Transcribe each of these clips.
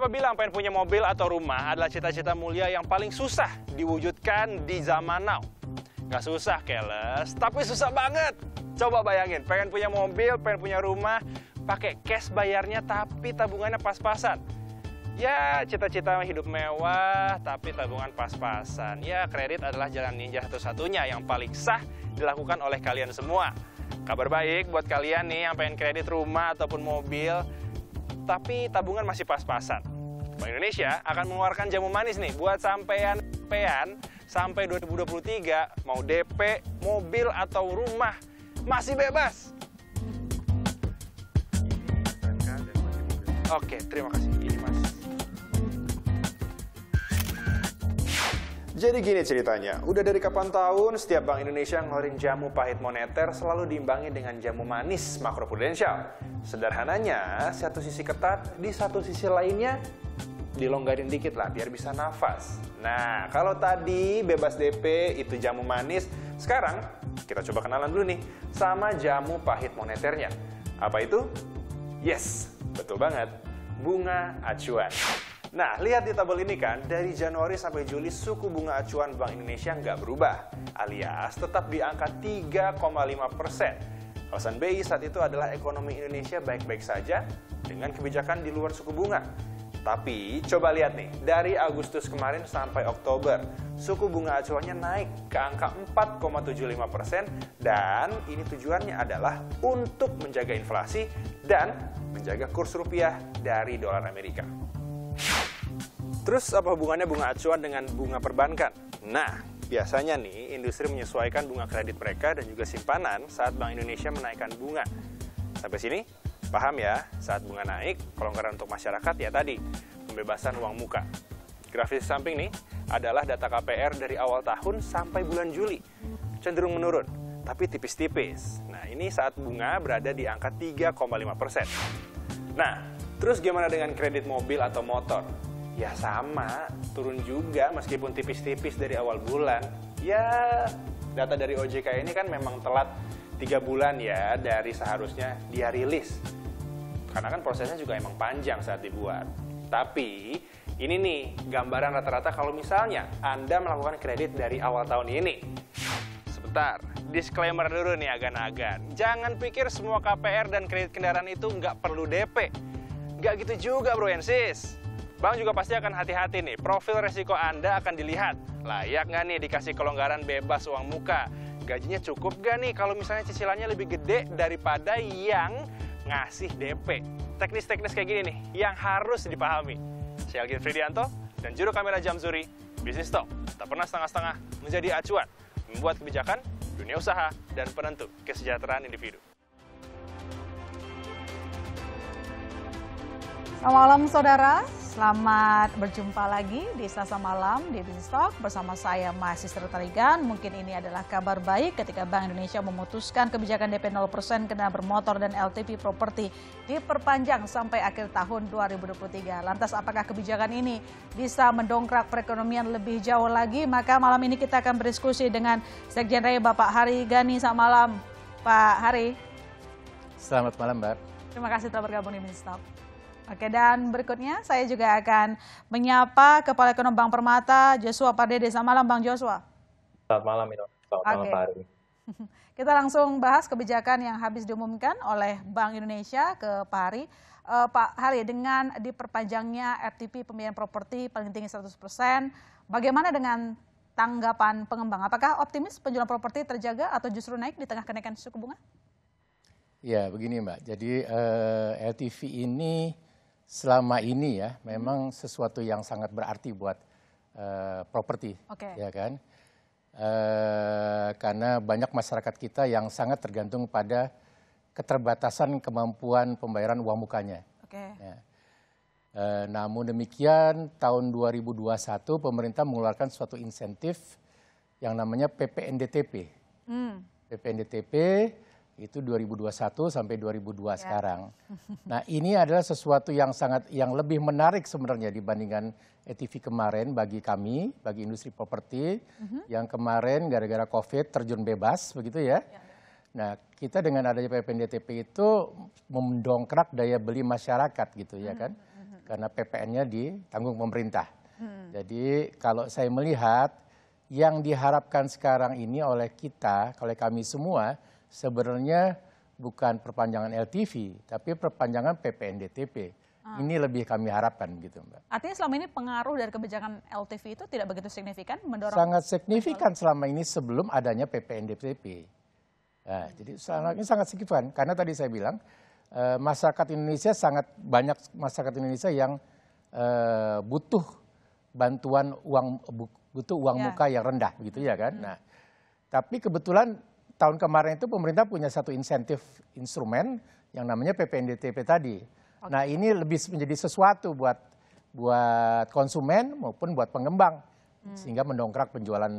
Siapa bilang pengen punya mobil atau rumah adalah cita-cita mulia yang paling susah diwujudkan di zaman now? Gak susah, keles, tapi susah banget. Coba bayangin, pengen punya mobil, pengen punya rumah, pakai cash bayarnya tapi tabungannya pas-pasan. Ya, cita-cita hidup mewah, tapi tabungan pas-pasan. Ya, kredit adalah jalan ninja satu-satunya yang paling sah dilakukan oleh kalian semua. Kabar baik buat kalian nih yang pengen kredit rumah ataupun mobil, tapi tabungan masih pas-pasan. Bank Indonesia akan mengeluarkan jamu manis nih buat sampean pean sampai 2023 mau DP, mobil atau rumah masih bebas. Oke, terima kasih. Ini masih. Jadi gini ceritanya, udah dari kapan tahun setiap bank Indonesia ngeluarin jamu pahit moneter selalu diimbangi dengan jamu manis makroprudensial. Sederhananya, satu sisi ketat, di satu sisi lainnya dilonggarin dikit lah biar bisa nafas. Nah, kalau tadi bebas DP itu jamu manis, sekarang kita coba kenalan dulu nih sama jamu pahit moneternya. Apa itu? Yes, betul banget. Bunga acuan. Nah, lihat di tabel ini kan, dari Januari sampai Juli suku bunga acuan Bank Indonesia nggak berubah, alias tetap di angka 3,5 persen. Alasan BI saat itu adalah ekonomi Indonesia baik-baik saja dengan kebijakan di luar suku bunga. Tapi coba lihat nih, dari Agustus kemarin sampai Oktober, suku bunga acuannya naik ke angka 4,75 persen dan ini tujuannya adalah untuk menjaga inflasi dan menjaga kurs rupiah dari dolar Amerika. Terus apa hubungannya bunga acuan dengan bunga perbankan? Nah, biasanya nih industri menyesuaikan bunga kredit mereka dan juga simpanan saat Bank Indonesia menaikkan bunga. Sampai sini paham ya? Saat bunga naik, kelonggaran untuk masyarakat ya tadi, pembebasan uang muka. Grafis samping nih adalah data KPR dari awal tahun sampai bulan Juli. Cenderung menurun, tapi tipis-tipis. Nah, ini saat bunga berada di angka 3,5%. Nah, terus gimana dengan kredit mobil atau motor? ya sama turun juga meskipun tipis-tipis dari awal bulan ya data dari OJK ini kan memang telat tiga bulan ya dari seharusnya dia rilis karena kan prosesnya juga emang panjang saat dibuat tapi ini nih gambaran rata-rata kalau misalnya Anda melakukan kredit dari awal tahun ini sebentar disclaimer dulu nih agan-agan jangan pikir semua KPR dan kredit kendaraan itu nggak perlu DP nggak gitu juga bro Ensis. Bank juga pasti akan hati-hati nih, profil resiko Anda akan dilihat. Layak nggak nih dikasih kelonggaran bebas uang muka? Gajinya cukup nggak nih kalau misalnya cicilannya lebih gede daripada yang ngasih DP? Teknis-teknis kayak gini nih yang harus dipahami. Saya Algin Fridianto dan juru kamera Jamzuri, Zuri, Bisnis Talk. Tak pernah setengah-setengah menjadi acuan, membuat kebijakan, dunia usaha, dan penentu kesejahteraan individu. Selamat Malam saudara, selamat berjumpa lagi di Selasa malam di BinStock bersama saya Mas Masih Tarigan. Mungkin ini adalah kabar baik ketika Bank Indonesia memutuskan kebijakan DP 0% kendaraan bermotor dan LTP properti diperpanjang sampai akhir tahun 2023. Lantas apakah kebijakan ini bisa mendongkrak perekonomian lebih jauh lagi? Maka malam ini kita akan berdiskusi dengan Sekjen Raya Bapak Hari Gani. Selamat malam Pak Hari. Selamat malam Mbak. Terima kasih telah bergabung di BinStock. Oke, dan berikutnya saya juga akan menyapa Kepala Ekonomi Bank Permata, Joshua Pardede. Selamat malam, Bang Joshua. Selamat malam, Ino. Selamat malam, Pak Ari. Kita langsung bahas kebijakan yang habis diumumkan oleh Bank Indonesia ke Pak Hari. Uh, Pak Hari, dengan diperpanjangnya RTP pembiayaan properti paling tinggi 100 bagaimana dengan tanggapan pengembang? Apakah optimis penjualan properti terjaga atau justru naik di tengah kenaikan suku bunga? Ya, begini Mbak. Jadi uh, eh, LTV ini selama ini ya hmm. memang sesuatu yang sangat berarti buat uh, properti, okay. ya kan? Uh, karena banyak masyarakat kita yang sangat tergantung pada keterbatasan kemampuan pembayaran uang mukanya. Okay. Ya. Uh, namun demikian tahun 2021 pemerintah mengeluarkan suatu insentif yang namanya PPNDTP. Hmm. PPNDTP itu 2021 sampai 2002 ya. sekarang. Nah, ini adalah sesuatu yang sangat yang lebih menarik sebenarnya dibandingkan ETV kemarin bagi kami, bagi industri properti uh mhm. -huh. yang kemarin gara-gara Covid terjun bebas begitu ya. ya. Nah, kita dengan adanya PPNDTP itu mendongkrak daya beli masyarakat gitu ya mhm, kan. Uh mhm. -huh. Karena PPN-nya ditanggung pemerintah. Uh hmm. -huh. Jadi, kalau saya melihat yang diharapkan sekarang ini oleh kita, oleh kami semua sebenarnya bukan perpanjangan LTV, tapi perpanjangan PPNDTP. Ah. Ini lebih kami harapkan gitu, Mbak. Artinya selama ini pengaruh dari kebijakan LTV itu tidak begitu signifikan mendorong? Sangat signifikan selama ini sebelum adanya PPNDTP. Nah, hmm. Jadi selama ini sangat signifikan karena tadi saya bilang eh, masyarakat Indonesia sangat banyak masyarakat Indonesia yang eh, butuh bantuan uang butuh uang ya. muka yang rendah begitu ya kan. Hmm. Nah tapi kebetulan tahun kemarin itu pemerintah punya satu insentif instrumen yang namanya PPNDTP tadi. Okay. Nah ini lebih menjadi sesuatu buat buat konsumen maupun buat pengembang hmm. sehingga mendongkrak penjualan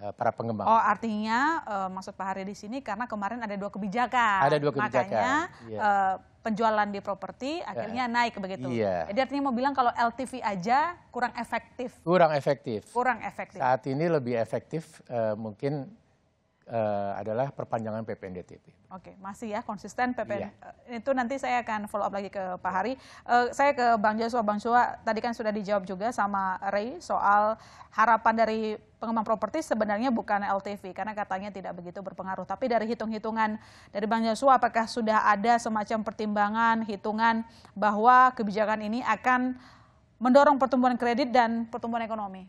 eh, para pengembang. Oh artinya uh, maksud Pak Hari di sini karena kemarin ada dua kebijakan. Ada dua kebijakan. Makanya yeah. Iya. uh, penjualan di properti akhirnya yeah. naik begitu. Iya. Jadi artinya mau bilang kalau LTV aja kurang efektif. Kurang efektif. Kurang efektif. Saat ini lebih efektif uh, mungkin uh, adalah perpanjangan PPNDTP. Oke, masih ya konsisten PPN. Iya. Eh, itu nanti saya akan follow up lagi ke Pak Hari. Uh, saya ke Bang Joshua, Bang Joshua tadi kan sudah dijawab juga sama Ray soal harapan dari pengembang properti sebenarnya bukan LTV karena katanya tidak begitu berpengaruh. Tapi dari hitung-hitungan dari Bang Joshua apakah sudah ada semacam pertimbangan, hitungan bahwa kebijakan ini akan mendorong pertumbuhan kredit dan pertumbuhan ekonomi?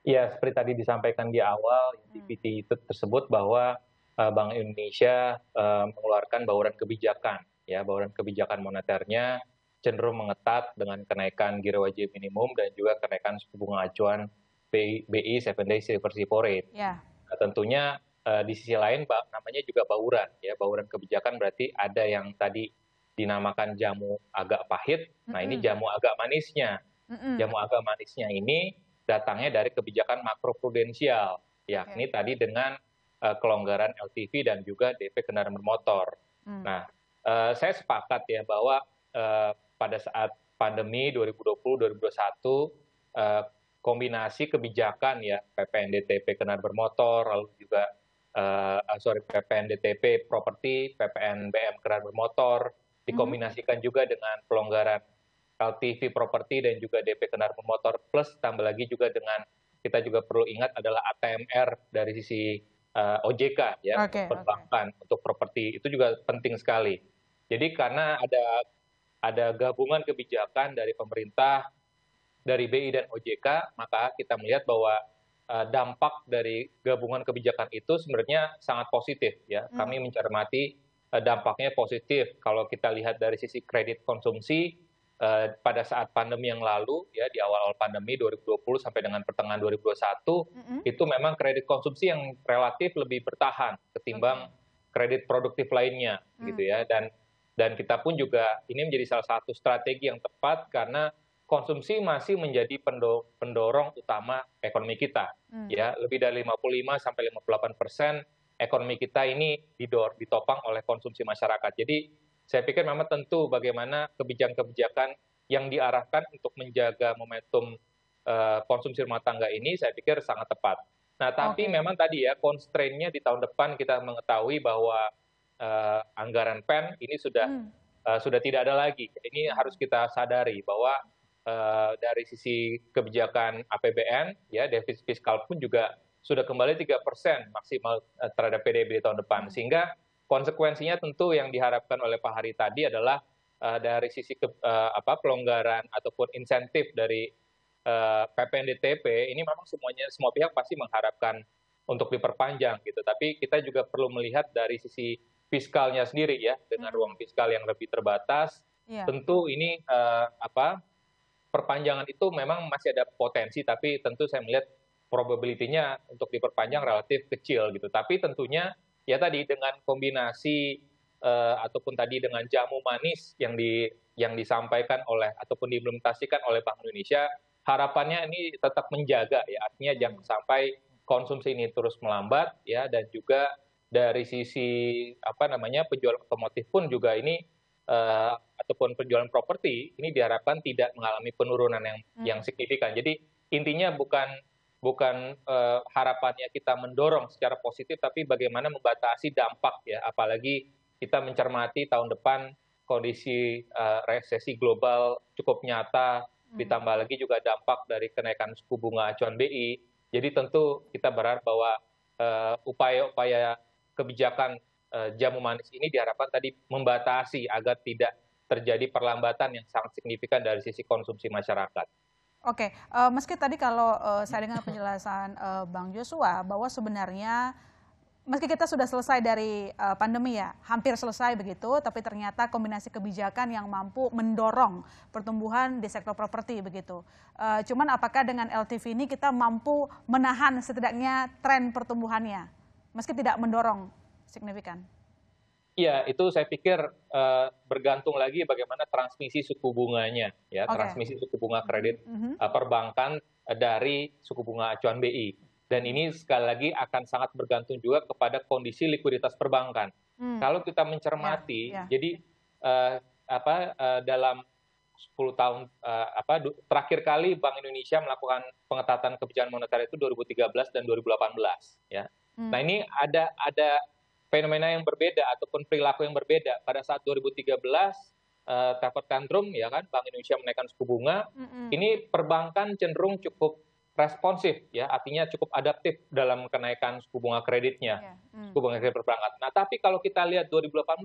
Ya, seperti tadi disampaikan di awal, DPT hmm. itu tersebut bahwa uh, Bank Indonesia uh, mengeluarkan bauran kebijakan, ya, bauran kebijakan moneternya cenderung mengetat dengan kenaikan giro wajib minimum dan juga kenaikan suku bunga acuan BI, Seven 7 Day Silver Repo Rate. Ya. Nah, tentunya uh, di sisi lain namanya juga bauran, ya, bauran kebijakan berarti ada yang tadi dinamakan jamu agak pahit. Mm -hmm. Nah, ini jamu agak manisnya. Mm -hmm. Jamu agak manisnya ini datangnya dari kebijakan makroprudensial, yakni okay. tadi dengan uh, kelonggaran LTV dan juga DP kendaraan bermotor. Hmm. Nah, uh, saya sepakat ya bahwa uh, pada saat pandemi 2020-2021 uh, kombinasi kebijakan ya PPNDTP kendaraan bermotor, lalu juga uh, sorry PPNDTP properti, PPNBM kendaraan bermotor hmm. dikombinasikan hmm. juga dengan pelonggaran LTV properti dan juga DP kendaraan bermotor plus tambah lagi juga dengan kita juga perlu ingat adalah ATMR dari sisi uh, eh, OJK ya okay, perbankan okay. untuk properti itu juga penting sekali. Jadi karena ada ada gabungan kebijakan dari pemerintah, dari BI dan OJK, maka kita melihat bahwa uh, dampak dari gabungan kebijakan itu sebenarnya sangat positif ya. Hmm. Kami mencermati uh, dampaknya positif kalau kita lihat dari sisi kredit konsumsi Eh, pada saat pandemi yang lalu ya di awal-awal pandemi 2020 sampai dengan pertengahan 2021 mm-hmm. itu memang kredit konsumsi yang relatif lebih bertahan ketimbang okay. kredit produktif lainnya mm. gitu ya dan dan kita pun juga ini menjadi salah satu strategi yang tepat karena konsumsi masih menjadi pendorong utama ekonomi kita mm. ya lebih dari 55 sampai 58 persen ekonomi kita ini didor ditopang oleh konsumsi masyarakat jadi saya pikir memang tentu bagaimana kebijakan-kebijakan yang diarahkan untuk menjaga momentum uh, konsumsi rumah tangga ini saya pikir sangat tepat. Nah, tapi okay. memang tadi ya constraint-nya di tahun depan kita mengetahui bahwa uh, anggaran PEN ini sudah hmm. uh, sudah tidak ada lagi. Ini harus kita sadari bahwa uh, dari sisi kebijakan APBN ya defisit fiskal pun juga sudah kembali 3% maksimal terhadap PDB di tahun depan hmm. sehingga konsekuensinya tentu yang diharapkan oleh Pak Hari tadi adalah uh, dari sisi ke, uh, apa pelonggaran ataupun insentif dari uh, eh, PPNDTP ini memang semuanya semua pihak pasti mengharapkan untuk diperpanjang gitu. Tapi kita juga perlu melihat dari sisi fiskalnya sendiri ya dengan hmm. ruang fiskal yang lebih terbatas. Ya. Tentu ini uh, apa perpanjangan itu memang masih ada potensi tapi tentu saya melihat probability-nya untuk diperpanjang relatif kecil gitu. Tapi tentunya ya tadi dengan kombinasi uh, ataupun tadi dengan jamu manis yang di yang disampaikan oleh ataupun diimplementasikan oleh Bank Indonesia harapannya ini tetap menjaga ya artinya jangan sampai konsumsi ini terus melambat ya dan juga dari sisi apa namanya penjual otomotif pun juga ini uh, ataupun penjualan properti ini diharapkan tidak mengalami penurunan yang hmm. yang signifikan. Jadi intinya bukan bukan uh, harapannya kita mendorong secara positif, tapi bagaimana membatasi dampak ya, apalagi kita mencermati tahun depan kondisi uh, resesi global cukup nyata, hmm. ditambah lagi juga dampak dari kenaikan suku bunga acuan BI. Jadi tentu kita berharap bahwa eh, upaya-upaya uh, kebijakan uh, jamu manis ini diharapkan tadi membatasi agar tidak terjadi perlambatan yang sangat signifikan dari sisi konsumsi masyarakat. Oke, uh, meski tadi kalau uh, saya dengar penjelasan uh, Bang Joshua bahwa sebenarnya meski kita sudah selesai dari uh, pandemi ya, hampir selesai begitu, tapi ternyata kombinasi kebijakan yang mampu mendorong pertumbuhan di sektor properti begitu. Uh, cuman apakah dengan LTV ini kita mampu menahan setidaknya tren pertumbuhannya, meski tidak mendorong signifikan? Iya, itu saya pikir uh, bergantung lagi bagaimana transmisi suku bunganya, ya okay. transmisi suku bunga kredit mm-hmm. uh, perbankan eh, dari suku bunga acuan BI. Dan ini sekali lagi akan sangat bergantung juga kepada kondisi likuiditas perbankan. Mm. Kalau kita mencermati, yeah, yeah. jadi uh, apa uh, dalam 10 tahun uh, apa terakhir kali Bank Indonesia melakukan pengetatan kebijakan moneter itu 2013 dan 2018 ya. Hmm. Nah, ini ada ada fenomena yang berbeda ataupun perilaku yang berbeda pada saat 2013 uh, taper tantrum ya kan Bank Indonesia menaikkan suku bunga mm-hmm. ini perbankan cenderung cukup responsif ya artinya cukup adaptif dalam kenaikan suku bunga kreditnya yeah. mm. suku bunga kredit perbankan. Nah tapi kalau kita lihat 2018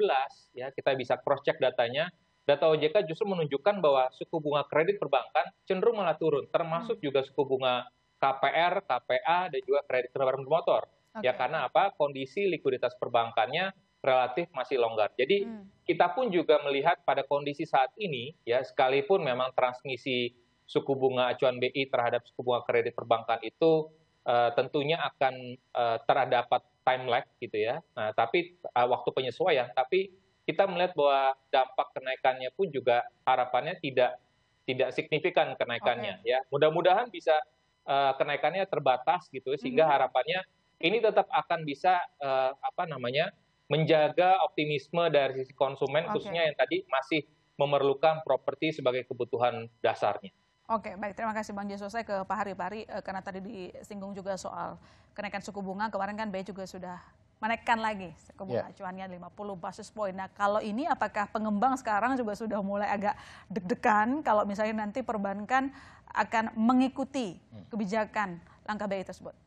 ya kita bisa cross check datanya data OJK justru menunjukkan bahwa suku bunga kredit perbankan cenderung malah turun termasuk mm. juga suku bunga KPR, KPA dan juga kredit kendaraan bermotor ya karena apa kondisi likuiditas perbankannya relatif masih longgar. Jadi hmm. kita pun juga melihat pada kondisi saat ini ya sekalipun memang transmisi suku bunga acuan BI terhadap suku bunga kredit perbankan itu uh, tentunya akan uh, terdapat time lag gitu ya. Nah, tapi uh, waktu penyesuaian tapi kita melihat bahwa dampak kenaikannya pun juga harapannya tidak tidak signifikan kenaikannya okay. ya. Mudah-mudahan bisa uh, kenaikannya terbatas gitu ya, sehingga -hmm. harapannya ini tetap akan bisa uh, apa namanya menjaga optimisme dari sisi konsumen okay. khususnya yang tadi masih memerlukan properti sebagai kebutuhan dasarnya. Oke, baik. Terima kasih Bang Jesus. Saya ke Pak Hari. Pak Hari, eh, karena tadi disinggung juga soal kenaikan suku bunga. Kemarin kan B juga sudah menaikkan lagi suku bunga yeah. acuannya 50 basis point. Nah, kalau ini apakah pengembang sekarang juga sudah mulai agak deg-degan kalau misalnya nanti perbankan akan mengikuti hmm. kebijakan langkah BI tersebut?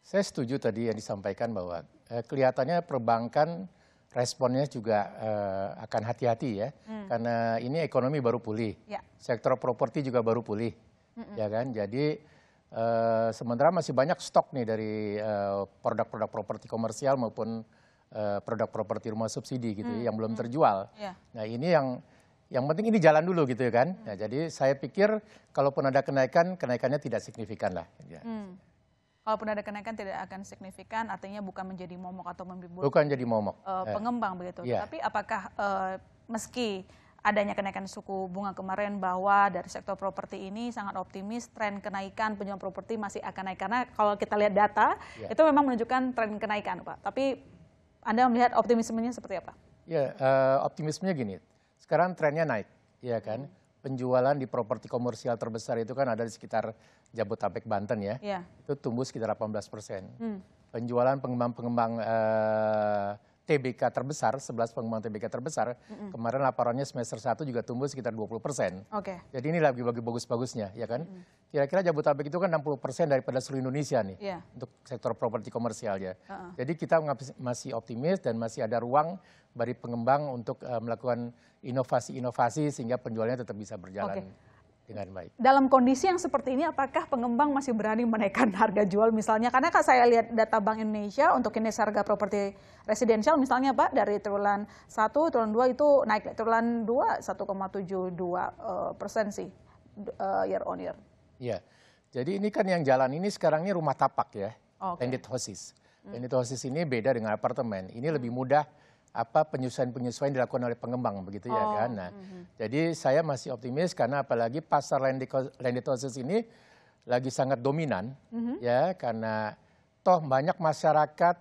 Saya setuju tadi yang disampaikan bahwa eh, kelihatannya perbankan responnya juga eh, akan hati-hati ya, hmm. karena ini ekonomi baru pulih, ya. sektor properti juga baru pulih, hmm. ya kan? Jadi eh, sementara masih banyak stok nih dari produk eh, produk-produk properti komersial maupun eh, produk properti rumah subsidi gitu hmm. yang belum hmm. terjual. Ya. Nah ini yang yang penting ini jalan dulu gitu ya kan. Hmm. Nah, jadi saya pikir kalaupun ada kenaikan, kenaikannya tidak signifikan lah. Ya. Hmm. Kalaupun ada kenaikan tidak akan signifikan, artinya bukan menjadi momok atau membibur. Bukan jadi momok. Uh, pengembang yeah. begitu. Yeah. Tapi apakah uh, meski adanya kenaikan suku bunga kemarin bahwa dari sektor properti ini sangat optimis tren kenaikan penjualan properti masih akan naik karena kalau kita lihat data yeah. itu memang menunjukkan tren kenaikan pak tapi anda melihat optimismenya seperti apa? Ya uh, optimismenya gini sekarang trennya naik ya kan hmm. penjualan di properti komersial terbesar itu kan ada di sekitar Jabodetabek Banten ya, ya. itu tumbuh sekitar 18 persen. Hmm. Penjualan pengembang-pengembang eh, TBK terbesar, 11 pengembang TBK terbesar, mm kemarin laporannya semester 1 juga tumbuh sekitar 20 persen. Okay. Jadi ini lagi bagi bagus-bagusnya, ya kan? Kira-kira mm. Jabotabek itu kan 60 persen daripada seluruh Indonesia nih, yeah. untuk sektor properti ya. Uh -uh. Jadi kita masih optimis dan masih ada ruang bagi pengembang untuk uh, melakukan inovasi-inovasi sehingga penjualannya tetap bisa berjalan. Okay dengan baik. Dalam kondisi yang seperti ini, apakah pengembang masih berani menaikkan harga jual misalnya? Karena kan saya lihat data Bank Indonesia untuk ini harga properti residensial misalnya Pak, dari triwulan 1, triwulan 2 itu naik, triwulan 2 1,72 uh, persen sih eh, year on year. Iya, jadi ini kan yang jalan ini sekarang ini rumah tapak ya, okay. landed houses. Landed hmm. houses ini beda dengan apartemen, ini lebih hmm. mudah apa penyesuaian-penyesuaian dilakukan oleh pengembang begitu ya oh. ya kan. Nah, mm-hmm. jadi saya masih optimis karena apalagi pasar lenditosis ini lagi sangat dominan mm-hmm. ya karena toh banyak masyarakat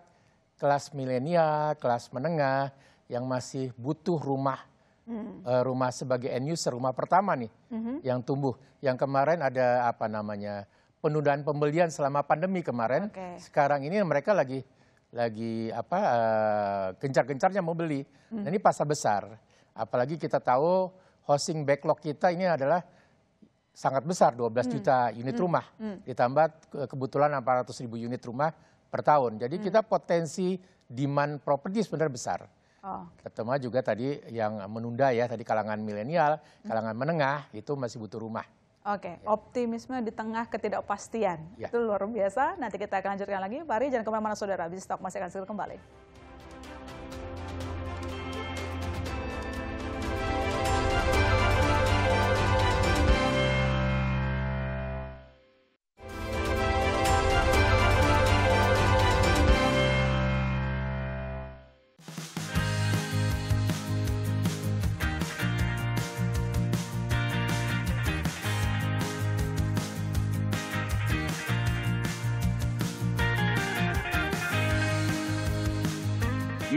kelas milenial, kelas menengah yang masih butuh rumah mm-hmm. uh, rumah sebagai end user, rumah pertama nih mm-hmm. yang tumbuh. Yang kemarin ada apa namanya? penundaan pembelian selama pandemi kemarin. Okay. Sekarang ini mereka lagi lagi apa uh, gencar-gencarnya mau beli. Hmm. Nah, ini pasar besar. Apalagi kita tahu housing backlog kita ini adalah sangat besar 12 hmm. juta unit hmm. rumah hmm. ditambah kebetulan 400 ribu unit rumah per tahun. Jadi hmm. kita potensi demand properti sebenarnya besar. Oh. Ketemu juga tadi yang menunda ya tadi kalangan milenial, hmm. kalangan menengah itu masih butuh rumah. Oke, okay. Ya. optimisme di tengah ketidakpastian. Ya. Itu luar biasa. Nanti kita akan lanjutkan lagi. Pak jangan kemana-mana saudara. Bisnis Talk masih akan segera kembali.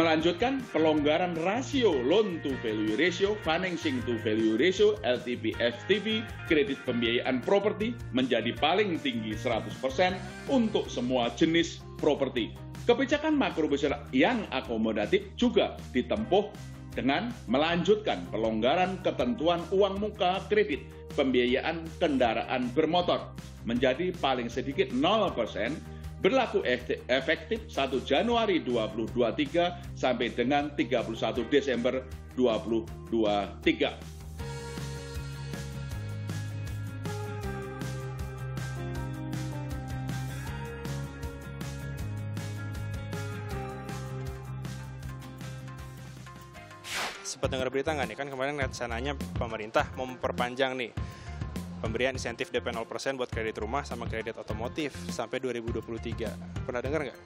Melanjutkan pelonggaran rasio loan to value ratio, financing to value ratio, LTV FTV, kredit pembiayaan properti menjadi paling tinggi 100% untuk semua jenis properti. Kebijakan makro besar yang akomodatif juga ditempuh dengan melanjutkan pelonggaran ketentuan uang muka kredit pembiayaan kendaraan bermotor menjadi paling sedikit 0% berlaku efektif 1 Januari 2023 sampai dengan 31 Desember 2023. Sempat dengar berita nggak nih? Kan kemarin rencananya pemerintah memperpanjang nih pemberian insentif DP 0% buat kredit rumah sama kredit otomotif sampai 2023. Pernah dengar nggak?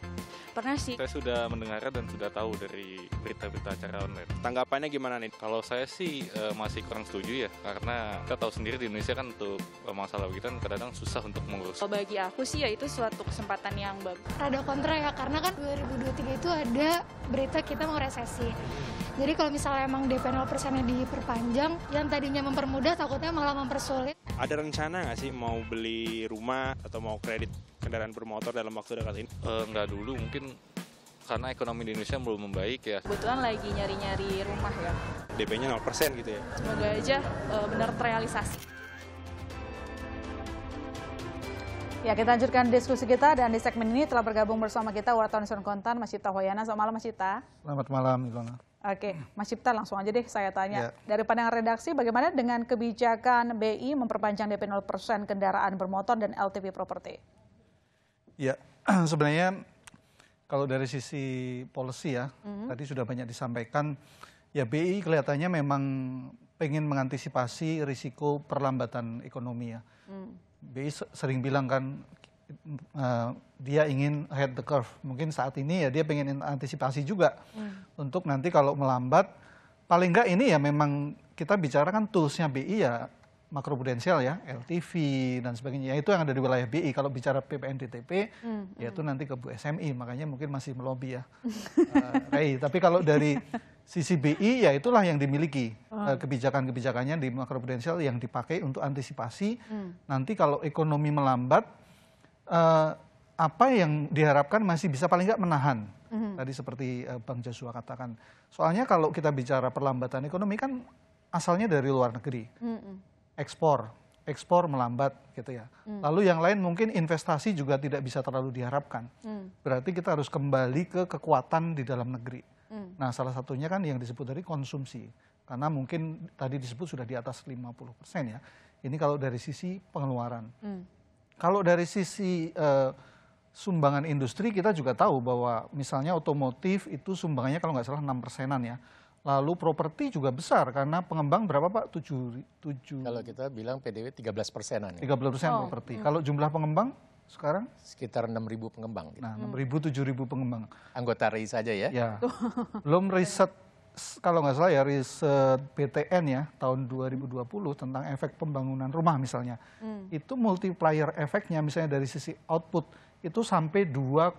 Pernah sih. Saya sudah mendengarnya dan sudah tahu dari berita-berita acara online. Tanggapannya gimana nih? Kalau saya sih e, masih kurang setuju ya, karena kita tahu sendiri di Indonesia kan untuk eh, masalah begitu kan kadang, kadang susah untuk mengurus. kalau bagi aku sih ya itu suatu kesempatan yang bagus. Rada kontra ya, karena kan 2023 itu ada berita kita mau resesi. Jadi kalau misalnya emang DP 0% diperpanjang, yang tadinya mempermudah takutnya malah mempersulit. Ada rencana nggak sih mau beli rumah atau mau kredit kendaraan bermotor dalam waktu dekat ini? Uh, nggak dulu, mungkin karena ekonomi di Indonesia belum membaik ya. Kebetulan lagi nyari-nyari rumah ya. DP-nya 0% gitu ya? Semoga aja uh, benar terrealisasi. Ya, kita lanjutkan diskusi kita dan di segmen ini telah bergabung bersama kita wartawan Sun Kontan, Masita Hoyana. Selamat malam, Masita. Selamat malam, Ilona. Oke, Mas Cipta langsung aja deh saya tanya. Ya. Dari pandangan redaksi, bagaimana dengan kebijakan BI memperpanjang DP 0% kendaraan bermotor dan LTV properti? Ya, sebenarnya kalau dari sisi policy ya, mm -hmm. tadi sudah banyak disampaikan, ya BI kelihatannya memang pengen mengantisipasi risiko perlambatan ekonomi ya. Mm. BI sering bilang kan uh, dia ingin head the curve. Mungkin saat ini ya dia pengen antisipasi juga hmm. untuk nanti kalau melambat paling nggak ini ya memang kita bicara kan toolsnya BI ya makroprudensial ya LTV dan sebagainya ya, itu yang ada di wilayah BI kalau bicara PPNDTP hmm, hmm, yaitu hmm. nanti ke Bu SMI makanya mungkin masih melobi ya uh, Ray tapi kalau dari sisi BI ya itulah yang dimiliki oh. kebijakan-kebijakannya di makroprudensial yang dipakai untuk antisipasi hmm. nanti kalau ekonomi melambat Eh, apa yang diharapkan masih bisa paling nggak menahan. Mm-hmm. Tadi seperti uh, Bang Joshua katakan. Soalnya kalau kita bicara perlambatan ekonomi kan asalnya dari luar negeri. Mm-hmm. Ekspor, ekspor melambat gitu ya. Mm. Lalu yang lain mungkin investasi juga tidak bisa terlalu diharapkan. Mm. Berarti kita harus kembali ke kekuatan di dalam negeri. Mm. Nah, salah satunya kan yang disebut dari konsumsi. Karena mungkin tadi disebut sudah di atas 50% persen ya. Ini kalau dari sisi pengeluaran. Mm. Kalau dari sisi uh, sumbangan industri kita juga tahu bahwa misalnya otomotif itu sumbangannya kalau nggak salah 6 persenan ya. Lalu properti juga besar karena pengembang berapa Pak? 7, 7 Kalau kita bilang PDW 13 persenan ya. 13 persen oh. properti. Hmm. Kalau jumlah pengembang sekarang? Sekitar ribu pengembang. Gitu. Nah, ribu 6.000, ribu pengembang. Anggota RI saja ya? Ya. Belum riset kalau nggak salah ya riset PTN ya tahun 2020 tentang efek pembangunan rumah misalnya. Hmm. Itu multiplier efeknya misalnya dari sisi output itu sampai 2,15.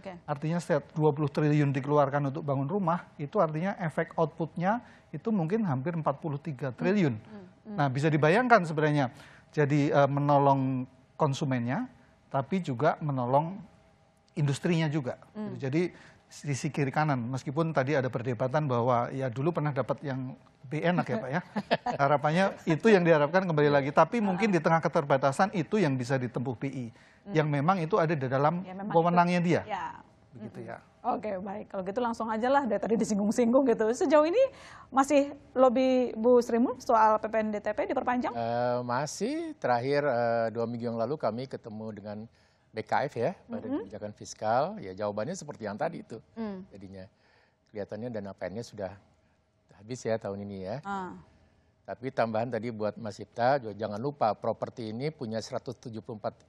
Okay. Artinya setiap 20 triliun dikeluarkan untuk bangun rumah, itu artinya efek outputnya itu mungkin hampir 43 triliun. Hmm. Hmm. Hmm. Nah bisa dibayangkan sebenarnya, jadi uh, menolong konsumennya, tapi juga menolong industrinya juga. Hmm. Jadi sisi kiri kanan. Meskipun tadi ada perdebatan bahwa ya dulu pernah dapat yang lebih enak ya Pak ya. Harapannya itu yang diharapkan kembali lagi. Tapi mungkin di tengah keterbatasan itu yang bisa ditempuh PI. Hmm. Yang memang itu ada di dalam ya, dia. Ya. Begitu ya. Hmm. Oke okay, baik, kalau gitu langsung aja lah dari tadi disinggung-singgung gitu. Sejauh ini masih lobby Bu Srimul soal PPNDTP diperpanjang? Uh, masih, terakhir uh, dua minggu yang lalu kami ketemu dengan BKF ya, pada mm -hmm. Kebijakan Fiskal, ya jawabannya seperti yang tadi itu mm. jadinya. Kelihatannya dana pennya sudah habis ya tahun ini ya. Ah. Tapi tambahan tadi buat Mas Sipta, jangan lupa properti ini punya 174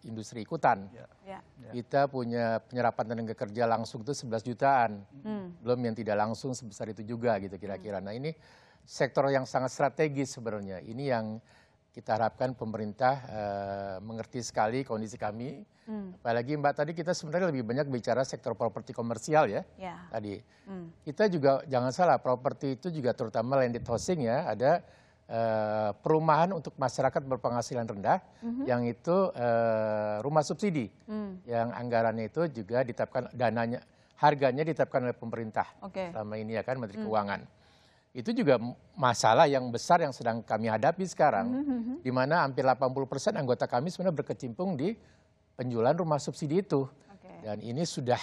industri ikutan. Yeah. Yeah. Ya. Kita punya penyerapan tenaga kerja langsung itu 11 jutaan. Mm. Belum yang tidak langsung sebesar itu juga gitu kira-kira. Mm. Nah ini sektor yang sangat strategis sebenarnya. Ini yang kita harapkan pemerintah eh, mengerti sekali kondisi kami. Hmm. Apalagi Mbak tadi kita sebenarnya lebih banyak bicara sektor properti komersial ya. Yeah. Tadi hmm. kita juga jangan salah properti itu juga terutama landed housing ya ada uh, perumahan untuk masyarakat berpenghasilan rendah hmm. yang itu uh, rumah subsidi hmm. yang anggarannya itu juga ditetapkan dananya harganya ditetapkan oleh pemerintah okay. selama ini ya kan Menteri hmm. Keuangan itu juga masalah yang besar yang sedang kami hadapi sekarang, mm -hmm. di mana hampir 80 persen anggota kami sebenarnya berkecimpung di penjualan rumah subsidi itu. Okay. Dan ini sudah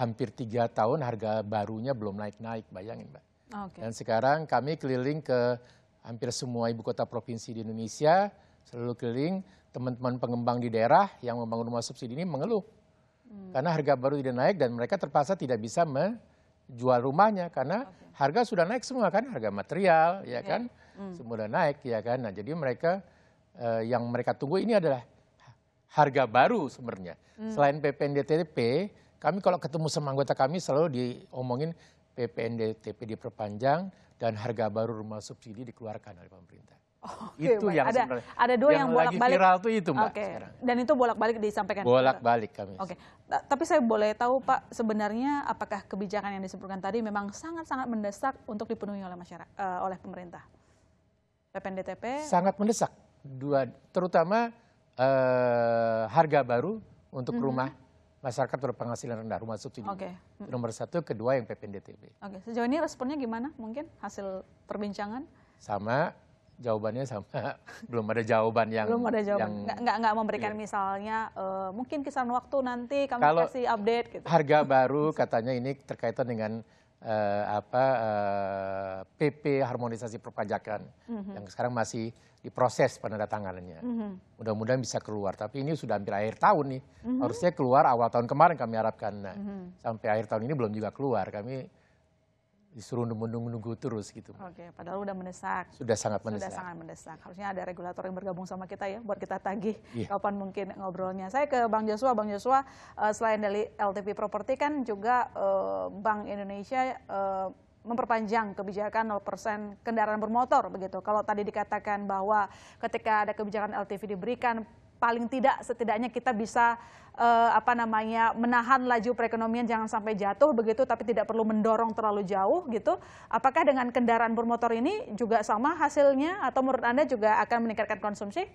hampir tiga tahun harga barunya belum naik-naik, bayangin Mbak. Okay. Dan sekarang kami keliling ke hampir semua ibu kota provinsi di Indonesia, selalu keliling teman-teman pengembang di daerah yang membangun rumah subsidi ini mengeluh. Hmm. Karena harga baru tidak naik dan mereka terpaksa tidak bisa me jual rumahnya karena harga sudah naik semua kan harga material ya kan hmm. sudah naik ya kan nah jadi mereka eh, yang mereka tunggu ini adalah harga baru sebenarnya hmm. selain PPNDTP kami kalau ketemu sama anggota kami selalu diomongin PPNDTP diperpanjang dan harga baru rumah subsidi dikeluarkan oleh pemerintah Okay, oh, itu baik. yang ada, sebenarnya. Ada dua yang, yang bolak-balik. viral tuh itu, Mbak. Okay. Sekarang. Dan itu bolak-balik disampaikan. Bolak-balik kami. Oke. Okay. Tapi saya boleh tahu, Pak, sebenarnya apakah kebijakan yang disebutkan tadi memang sangat-sangat mendesak untuk dipenuhi oleh masyarakat uh, eh, oleh pemerintah? PPNDTP sangat mendesak. Dua terutama uh, harga baru untuk mm -hmm. rumah masyarakat berpenghasilan rendah, rumah subsidi. Okay. Nomor satu, kedua yang PPNDTP. Oke, okay. sejauh ini responnya gimana? Mungkin hasil perbincangan? Sama, jawabannya sama belum ada jawaban yang belum ada jawaban yang, nggak, nggak nggak memberikan iya. misalnya uh, mungkin kisaran waktu nanti kami Kalau kasih update gitu. harga baru katanya ini terkaitan dengan uh, apa uh, eh, PP harmonisasi perpajakan mm-hmm. yang sekarang masih diproses penandatanganannya mm-hmm. mudah-mudahan bisa keluar tapi ini sudah hampir akhir tahun nih mm-hmm. harusnya keluar awal tahun kemarin kami harapkan nah mm-hmm. sampai akhir tahun ini belum juga keluar kami disuruh menunggu-nunggu terus gitu. Oke, padahal udah mendesak. Sudah sangat mendesak. Sudah sangat mendesak. Harusnya ada regulator yang bergabung sama kita ya, buat kita tagih yeah. kapan mungkin ngobrolnya. Saya ke Bang Joshua. Bang Joshua, eh, selain dari LTV Property kan juga eh, Bank Indonesia eh, memperpanjang kebijakan 0% kendaraan bermotor begitu. Kalau tadi dikatakan bahwa ketika ada kebijakan LTV diberikan paling tidak setidaknya kita bisa uh, apa namanya menahan laju perekonomian jangan sampai jatuh begitu tapi tidak perlu mendorong terlalu jauh gitu. Apakah dengan kendaraan bermotor ini juga sama hasilnya atau menurut Anda juga akan meningkatkan konsumsi?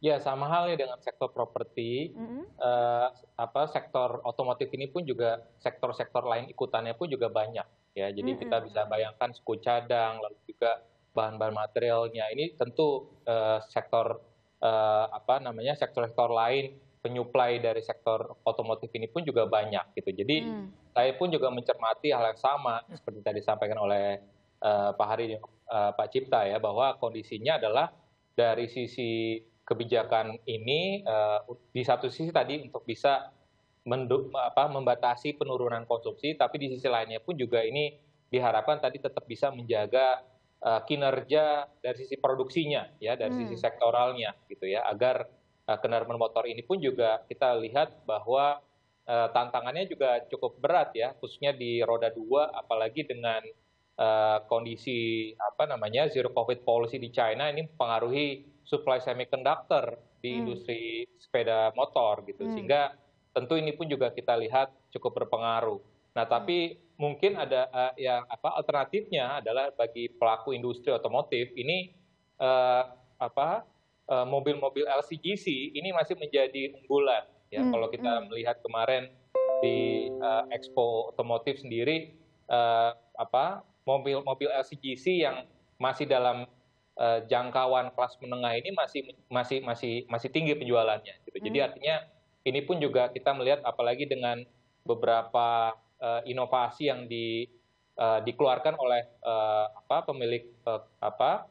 Ya sama halnya dengan sektor properti, mm-hmm. uh, apa sektor otomotif ini pun juga sektor-sektor lain ikutannya pun juga banyak ya. Jadi mm-hmm. kita bisa bayangkan suku cadang, lalu juga bahan-bahan materialnya ini tentu uh, sektor uh, apa namanya sektor-sektor lain penyuplai dari sektor otomotif ini pun juga banyak gitu. Jadi hmm. saya pun juga mencermati hal yang sama seperti tadi disampaikan oleh uh, Pak Hari uh, Pak Cipta ya bahwa kondisinya adalah dari sisi kebijakan ini uh, di satu sisi tadi untuk bisa menduk apa, membatasi penurunan konsumsi tapi di sisi lainnya pun juga ini diharapkan tadi tetap bisa menjaga Eh, kinerja dari sisi produksinya ya dari sisi hmm. sektoralnya gitu ya agar eh, kendaraan motor ini pun juga kita lihat bahwa eh, tantangannya juga cukup berat ya khususnya di roda dua apalagi dengan kondisi apa namanya zero covid policy di China ini mempengaruhi supply semiconductor di hmm. industri sepeda motor gitu hmm. sehingga tentu ini pun juga kita lihat cukup berpengaruh. Nah tapi hmm mungkin ada uh, eh, yang apa alternatifnya adalah bagi pelaku industri otomotif ini uh, apa mobil eh, mobil-mobil LCGC ini masih menjadi unggulan ya hmm, kalau kita hmm. melihat kemarin di uh, Expo otomotif sendiri uh, apa mobil-mobil LCGC yang masih dalam uh, jangkauan kelas menengah ini masih masih masih masih tinggi penjualannya gitu. Jadi hmm. artinya ini pun juga kita melihat apalagi dengan beberapa Eh, inovasi yang di, eh, dikeluarkan oleh eh, apa, pemilik apa,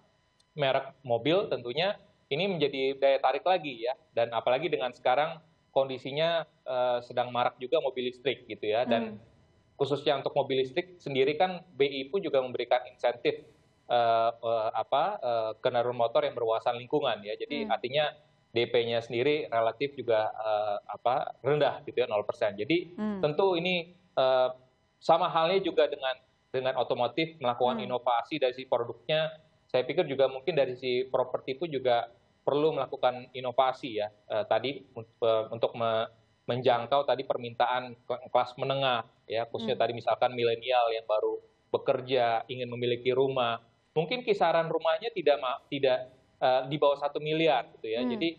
merek mobil tentunya ini menjadi daya tarik lagi ya. Dan apalagi dengan sekarang kondisinya sedang marak juga mobil listrik gitu ya. Dan hmm. khususnya untuk mobil listrik sendiri kan BI pun juga memberikan insentif uh, uh, apa uh, kendaraan motor yang berwawasan lingkungan ya. Jadi hmm. artinya DP-nya sendiri relatif juga uh, apa rendah gitu ya 0%. Jadi hmm. tentu ini Eh, sama halnya juga dengan dengan otomotif melakukan hmm. inovasi dari si produknya. Saya pikir juga mungkin dari si properti pun juga perlu melakukan inovasi ya. Uh, tadi uh, untuk me menjangkau tadi permintaan kelas menengah ya khususnya hmm. tadi misalkan milenial yang baru bekerja ingin memiliki rumah mungkin kisaran rumahnya tidak tidak uh, di bawah satu miliar gitu ya hmm. jadi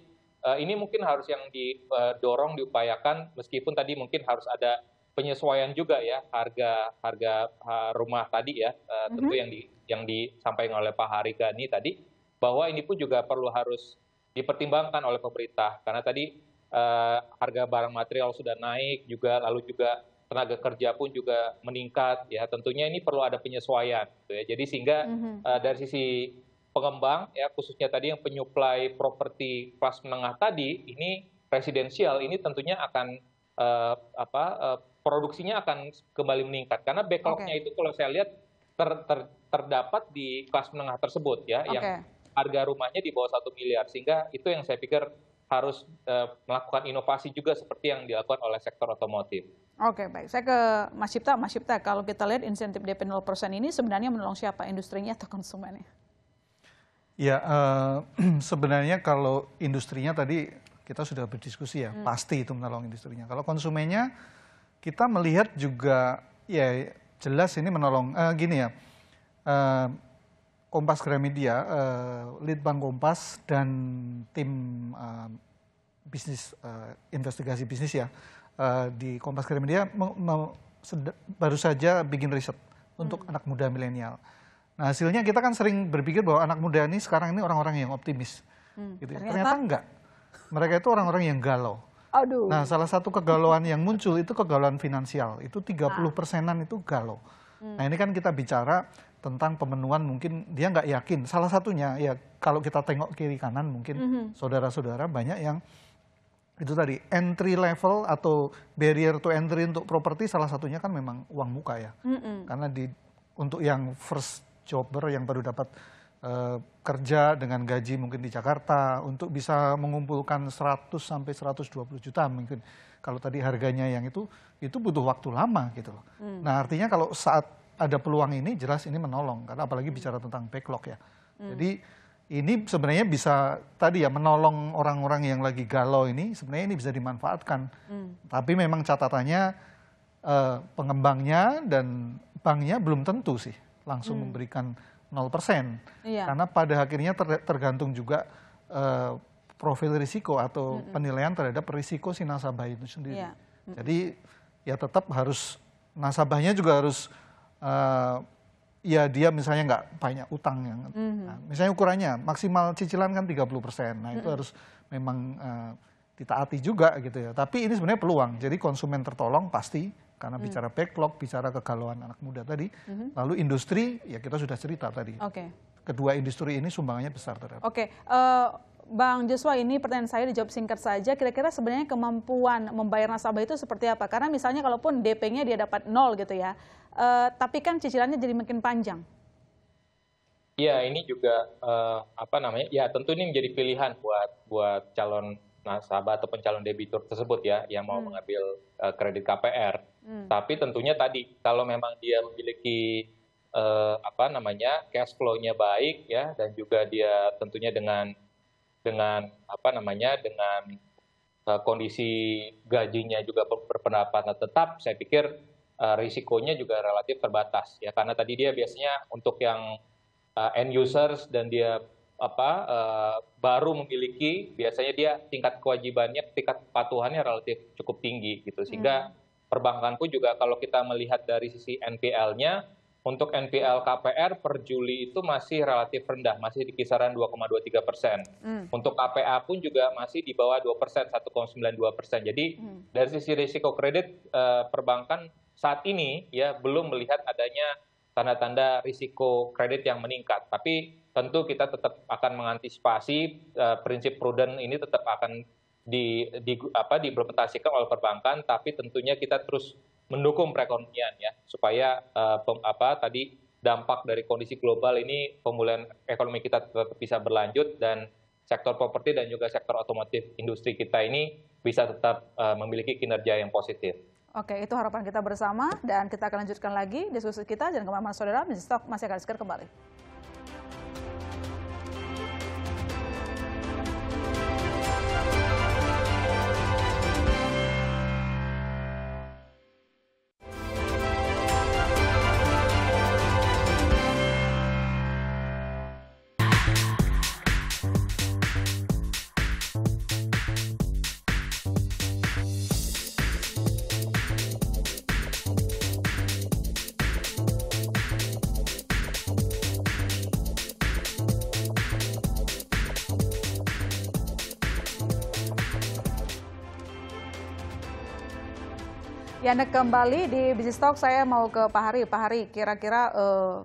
uh, ini mungkin harus yang didorong diupayakan meskipun tadi mungkin harus ada penyesuaian juga ya harga harga eh, rumah tadi ya uh, mm-hmm. tentu yang di yang disampaikan oleh Pak ini tadi bahwa ini pun juga perlu harus dipertimbangkan oleh pemerintah karena tadi uh, harga barang material sudah naik juga lalu juga tenaga kerja pun juga meningkat ya tentunya ini perlu ada penyesuaian gitu ya jadi sehingga mm-hmm. uh, dari sisi pengembang ya khususnya tadi yang penyuplai properti kelas menengah tadi ini residensial ini tentunya akan uh, apa uh, produksinya akan kembali meningkat karena backlognya itu kalau saya lihat ter, ter, terdapat di kelas menengah tersebut ya okay. yang harga rumahnya di bawah satu miliar sehingga itu yang saya pikir harus e, melakukan inovasi juga seperti yang dilakukan oleh sektor otomotif. Oke, baik. Saya ke Mas Cipta. Mas Cipta, kalau kita lihat insentif DP 0% ini sebenarnya menolong siapa? Industrinya atau konsumennya? Ya, e, sebenarnya kalau industrinya tadi kita sudah berdiskusi ya, hmm. pasti itu menolong industrinya. Kalau konsumennya, kita melihat juga ya jelas ini menolong uh, gini ya uh, Kompas Gramedia, uh, Litbang Kompas dan tim uh, bisnis uh, investigasi bisnis ya uh, di Kompas Gramedia baru saja bikin riset hmm. untuk anak muda milenial. Nah hasilnya kita kan sering berpikir bahwa anak muda ini sekarang ini orang-orang yang optimis, hmm, gitu. Ya. Ternyata, ternyata enggak. Mereka itu orang-orang yang galau Aduh. Nah, salah satu kegalauan yang muncul itu kegalauan finansial. Itu 30 ah. persenan itu galau. Hmm. Nah, ini kan kita bicara tentang pemenuhan mungkin dia nggak yakin. Salah satunya ya kalau kita tengok kiri kanan mungkin hmm. saudara-saudara -hmm. banyak yang itu tadi entry level atau barrier to entry untuk properti salah satunya kan memang uang muka ya. -hmm. Karena di untuk yang first jobber yang baru dapat Eh, kerja dengan gaji mungkin di Jakarta untuk bisa mengumpulkan 100 sampai 120 juta mungkin kalau tadi harganya yang itu itu butuh waktu lama gitu loh. Hmm. Nah, artinya kalau saat ada peluang ini jelas ini menolong karena apalagi bicara tentang backlog ya. Hmm. Jadi ini sebenarnya bisa tadi ya menolong orang-orang yang lagi galau ini sebenarnya ini bisa dimanfaatkan. Hmm. Tapi memang catatannya eh, pengembangnya dan banknya belum tentu sih langsung hmm. memberikan iya. karena pada akhirnya ter tergantung juga uh, profil risiko atau mm -mm. penilaian terhadap risiko si nasabah itu sendiri. Iya. Mm -mm. Jadi ya tetap harus nasabahnya juga harus uh, ya dia misalnya nggak banyak utang yang mm -hmm. nah, misalnya ukurannya maksimal cicilan kan 30 persen nah itu mm -hmm. harus memang uh, ditaati juga gitu ya tapi ini sebenarnya peluang jadi konsumen tertolong pasti karena hmm. bicara backlog, bicara kegalauan anak muda tadi, hmm. lalu industri ya kita sudah cerita tadi. Okay. Kedua industri ini sumbangannya besar terhadap. Oke, okay. uh, eh, Bang Joshua ini pertanyaan saya dijawab singkat saja. Kira-kira sebenarnya kemampuan membayar nasabah itu seperti apa? Karena misalnya kalaupun DP-nya dia dapat nol gitu ya, uh, tapi kan cicilannya jadi makin panjang. Iya, ini juga uh, apa namanya? Ya tentu ini menjadi pilihan buat buat calon nasabah ataupun calon debitur tersebut ya yang mau hmm. mengambil uh, kredit KPR. Hmm. Tapi tentunya tadi kalau memang dia memiliki uh, apa namanya cash flow-nya baik ya dan juga dia tentunya dengan dengan apa namanya dengan uh, kondisi gajinya juga berpendapatan tetap, saya pikir uh, risikonya juga relatif terbatas ya karena tadi dia biasanya untuk yang uh, end users dan dia apa uh, baru memiliki biasanya dia tingkat kewajibannya tingkat kepatuhannya relatif cukup tinggi gitu sehingga hmm perbankan pun juga kalau kita melihat dari sisi NPL-nya, untuk NPL KPR per Juli itu masih relatif rendah, masih di kisaran 2,23 persen. Mm. Untuk KPA pun juga masih di bawah 2 persen, 1,92 persen. Jadi mm. dari sisi risiko kredit eh, perbankan saat ini ya belum melihat adanya tanda-tanda risiko kredit yang meningkat. Tapi tentu kita tetap akan mengantisipasi eh, prinsip prudent ini tetap akan di, di apa diimplementasikan oleh perbankan tapi tentunya kita terus mendukung perekonomian ya supaya uh, pem, apa tadi dampak dari kondisi global ini pemulihan ekonomi kita tetap bisa berlanjut dan sektor properti dan juga sektor otomotif industri kita ini bisa tetap uh, memiliki kinerja yang positif. Oke, itu harapan kita bersama dan kita akan lanjutkan lagi diskusi kita. Jangan kemana-mana saudara, Mr. Stock masih akan segera kembali. Ya, nah kembali di bisnis talk saya mau ke Pak Hari. Pak Hari, kira-kira eh,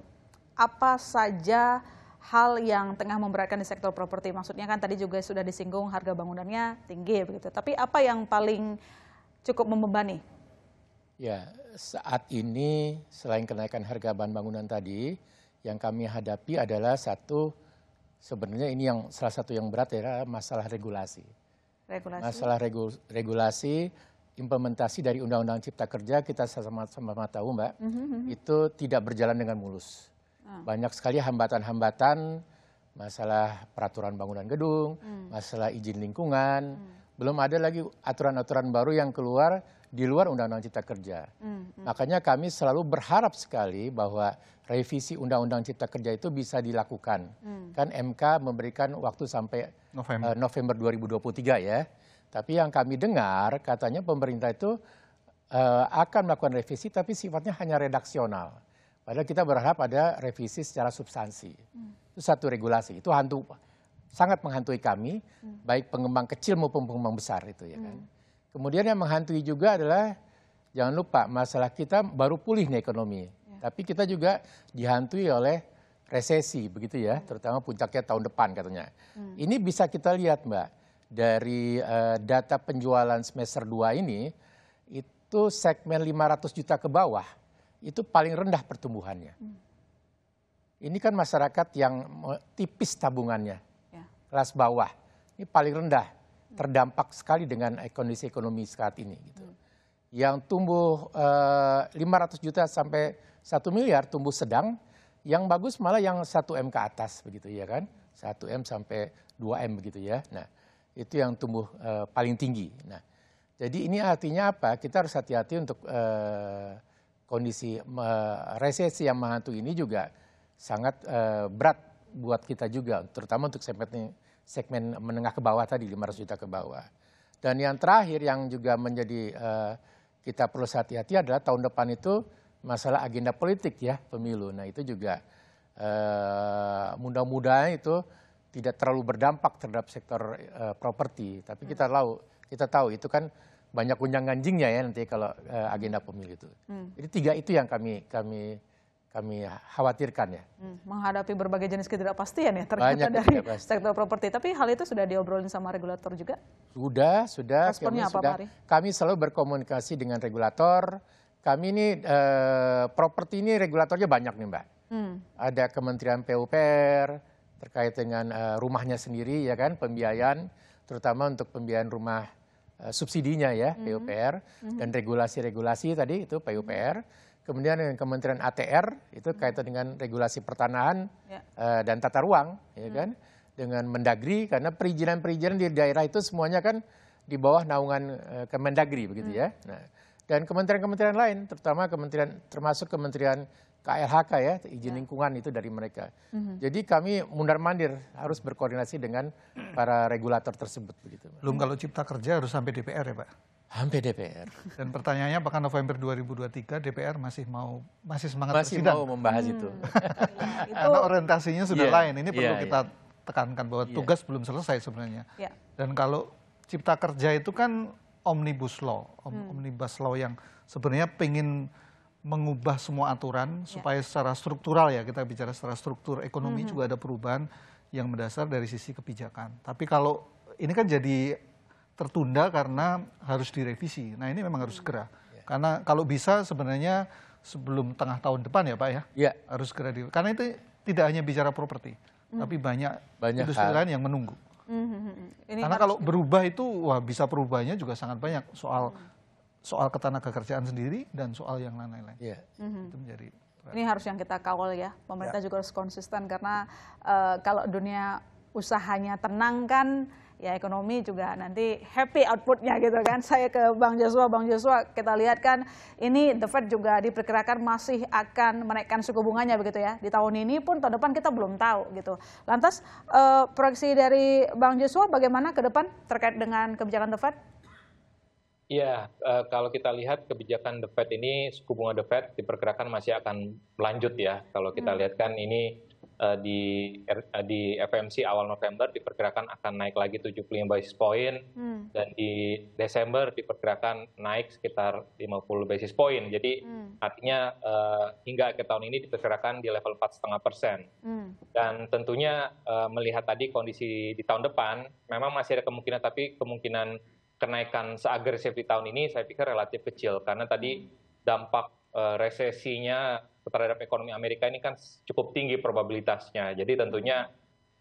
apa saja hal yang tengah memberatkan di sektor properti? Maksudnya kan tadi juga sudah disinggung harga bangunannya tinggi begitu. Tapi apa yang paling cukup membebani? Ya, saat ini selain kenaikan harga bahan bangunan tadi, yang kami hadapi adalah satu sebenarnya ini yang salah satu yang berat adalah masalah regulasi. Regulasi. Masalah regu, regulasi implementasi dari Undang-Undang Cipta Kerja kita sama-sama tahu Mbak, mm -hmm. itu tidak berjalan dengan mulus. Ah. Banyak sekali hambatan-hambatan, masalah peraturan bangunan gedung, mm. masalah izin lingkungan, mm. belum ada lagi aturan-aturan baru yang keluar di luar Undang-Undang Cipta Kerja. Mm. Makanya kami selalu berharap sekali bahwa revisi Undang-Undang Cipta Kerja itu bisa dilakukan. Hmm. Kan MK memberikan waktu sampai November, uh, November 2023 ya. Tapi yang kami dengar katanya pemerintah itu uh, akan melakukan revisi tapi sifatnya hanya redaksional. Padahal kita berharap ada revisi secara substansi. Hmm. Itu satu regulasi. Itu hantu sangat menghantui kami, hmm. baik pengembang kecil maupun pengembang besar itu ya kan. Hmm. Kemudian yang menghantui juga adalah jangan lupa masalah kita baru pulih nih ekonomi. Ya. Tapi kita juga dihantui oleh resesi begitu ya, hmm. terutama puncaknya tahun depan katanya. Hmm. Ini bisa kita lihat Mbak dari eh, data penjualan semester 2 ini itu segmen 500 juta ke bawah itu paling rendah pertumbuhannya. Hmm. Ini kan masyarakat yang tipis tabungannya, ya. kelas bawah. Ini paling rendah, hmm. terdampak sekali dengan kondisi ekonomi saat ini. Gitu. Hmm. Yang tumbuh eh, lima 500 juta sampai 1 miliar tumbuh sedang, yang bagus malah yang 1M ke atas begitu ya kan. 1M sampai 2M begitu ya. Nah, itu yang tumbuh e, paling tinggi. Nah, jadi ini artinya apa? Kita harus hati-hati untuk e, kondisi e, resesi yang menghantui ini juga sangat e, berat buat kita juga, terutama untuk segmen segmen menengah ke bawah tadi 500 juta ke bawah. Dan yang terakhir yang juga menjadi e, kita perlu hati-hati adalah tahun depan itu masalah agenda politik ya pemilu. Nah itu juga e, mudah-mudahan itu tidak terlalu berdampak terhadap sektor uh, properti, tapi kita tahu hmm. kita tahu itu kan banyak kunjang ganjingnya ya nanti kalau uh, agenda pemilu itu. Hmm. Jadi tiga itu yang kami kami kami khawatirkan ya. Hmm, menghadapi berbagai jenis ketidakpastian ya ternyata Banyak dari sektor properti. Tapi hal itu sudah diobrolin sama regulator juga? Sudah, sudah. Responnya kami apa sudah, Pak Ari? Kami selalu berkomunikasi dengan regulator. Kami ini eh, properti ini regulatornya banyak nih Mbak. Hmm. Ada Kementerian PUPR, terkait dengan uh, rumahnya sendiri ya kan pembiayaan terutama untuk pembiayaan rumah uh, subsidinya ya mm -hmm. PUPR mm -hmm. dan regulasi-regulasi tadi itu PUPR. Mm -hmm. Kemudian dengan Kementerian ATR itu mhm. kaitan dengan regulasi pertanahan yeah. Ya. uh, dan tata ruang ya mm -hmm. kan dengan Mendagri karena perizinan-perizinan di daerah itu semuanya kan di bawah naungan uh, Kemendagri begitu mm -hmm. ya. Nah, dan kementerian-kementerian lain terutama kementerian termasuk Kementerian KLHK ya, izin ya. lingkungan itu dari mereka. Mm-hmm. Jadi kami mundar-mandir harus berkoordinasi dengan para regulator tersebut begitu. Belum kalau cipta kerja harus sampai DPR ya, Pak? Sampai DPR. Dan pertanyaannya apakah November 2023 DPR masih mau masih semangat masih bersidang? Masih mau membahas hmm. itu. Karena orientasinya sudah yeah. lain. Ini perlu yeah. kita iya. tekankan bahwa yeah. tugas belum selesai sebenarnya. Yeah. Dan kalau cipta kerja itu kan omnibus law, om, hmm. omnibus law yang sebenarnya pengen mengubah semua aturan ya. supaya secara struktural ya kita bicara secara struktur ekonomi mm -hmm. juga ada perubahan yang mendasar dari sisi kebijakan. Tapi kalau ini kan jadi tertunda karena harus direvisi. Nah ini memang harus mm-hmm. segera. Ya. Karena kalau bisa sebenarnya sebelum tengah tahun depan ya Pak ya, ya. harus segera di. Karena itu tidak hanya bicara properti, mm. tapi banyak, banyak industri lain yang menunggu. Mm -hmm. ini Karena kalau berubah itu wah bisa perubahannya juga sangat banyak soal mm soal ketenagakerjaan sendiri dan soal yang lain-lain. Yeah. Mm-hmm. Itu menjadi ini harus yang kita kawal ya. Pemerintah ya. juga harus konsisten karena e, kalau dunia usahanya tenang kan ya ekonomi juga nanti happy outputnya gitu kan. Saya ke Bang Joshua, Bang Joshua kita lihat kan ini The Fed juga diperkirakan masih akan menaikkan suku bunganya begitu ya. Di tahun ini pun tahun depan kita belum tahu gitu. Lantas e, proyeksi dari Bang Joshua bagaimana ke depan terkait dengan kebijakan The Fed? ya kalau kita lihat kebijakan the fed ini suku bunga the fed diperkirakan masih akan melanjut ya kalau kita hmm. lihat kan ini eh, di eh, di fmc awal november diperkirakan akan naik lagi 75 basis point hmm. dan di desember diperkirakan naik sekitar 50 basis point jadi hmm. artinya hingga akhir tahun ini diperkirakan di level 4,5 persen dan tentunya melihat tadi kondisi di tahun depan memang masih ada kemungkinan tapi kemungkinan kenaikan seagresif di tahun ini saya pikir relatif kecil karena tadi hmm. dampak eh, resesinya terhadap ekonomi Amerika ini kan cukup tinggi probabilitasnya. Jadi tentunya